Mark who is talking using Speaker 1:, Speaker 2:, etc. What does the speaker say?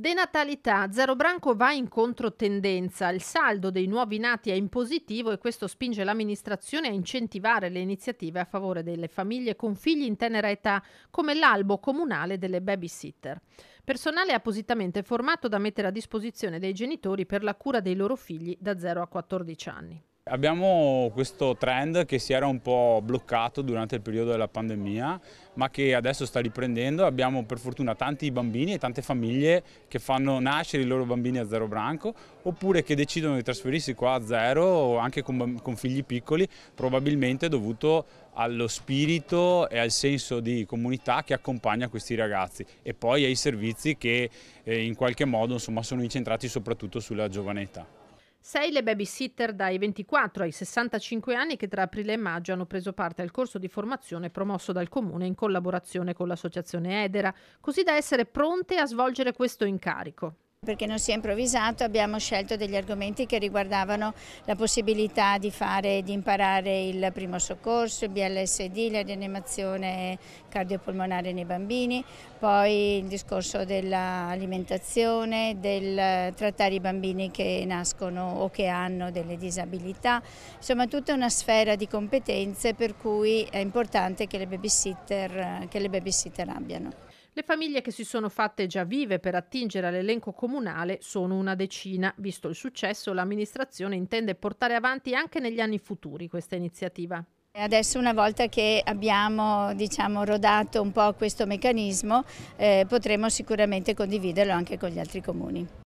Speaker 1: Denatalità, Zero Branco va in controtendenza, il saldo dei nuovi nati è in positivo e questo spinge l'amministrazione a incentivare le iniziative a favore delle famiglie con figli in tenera età come l'albo comunale delle babysitter. Personale appositamente formato da mettere a disposizione dei genitori per la cura dei loro figli da 0 a 14 anni.
Speaker 2: Abbiamo questo trend che si era un po' bloccato durante il periodo della pandemia, ma che adesso sta riprendendo. Abbiamo per fortuna tanti bambini e tante famiglie che fanno nascere i loro bambini a Zero Branco, oppure che decidono di trasferirsi qua a Zero anche con, con figli piccoli, probabilmente dovuto allo spirito e al senso di comunità che accompagna questi ragazzi e poi ai servizi che eh, in qualche modo insomma, sono incentrati soprattutto sulla giovane età.
Speaker 1: 6 le babysitter dai 24 ai 65 anni che tra aprile e maggio hanno preso parte al corso di formazione promosso dal comune in collaborazione con l'associazione Edera, così da essere pronte a
Speaker 3: svolgere questo incarico. Perché non si è improvvisato, abbiamo scelto degli argomenti che riguardavano la possibilità di, fare, di imparare il primo soccorso, il BLSD, la rianimazione cardiopolmonare nei bambini, poi il discorso dell'alimentazione, del trattare i bambini che nascono o che hanno delle disabilità, insomma tutta una sfera di competenze per cui è importante che le babysitter, che le babysitter abbiano. Le
Speaker 1: famiglie che si sono fatte già vive per attingere all'elenco comunale sono una decina. Visto il successo, l'amministrazione intende portare avanti anche negli anni futuri questa iniziativa.
Speaker 3: Adesso una volta che abbiamo diciamo, rodato un po' questo meccanismo eh, potremo sicuramente condividerlo anche con gli altri comuni.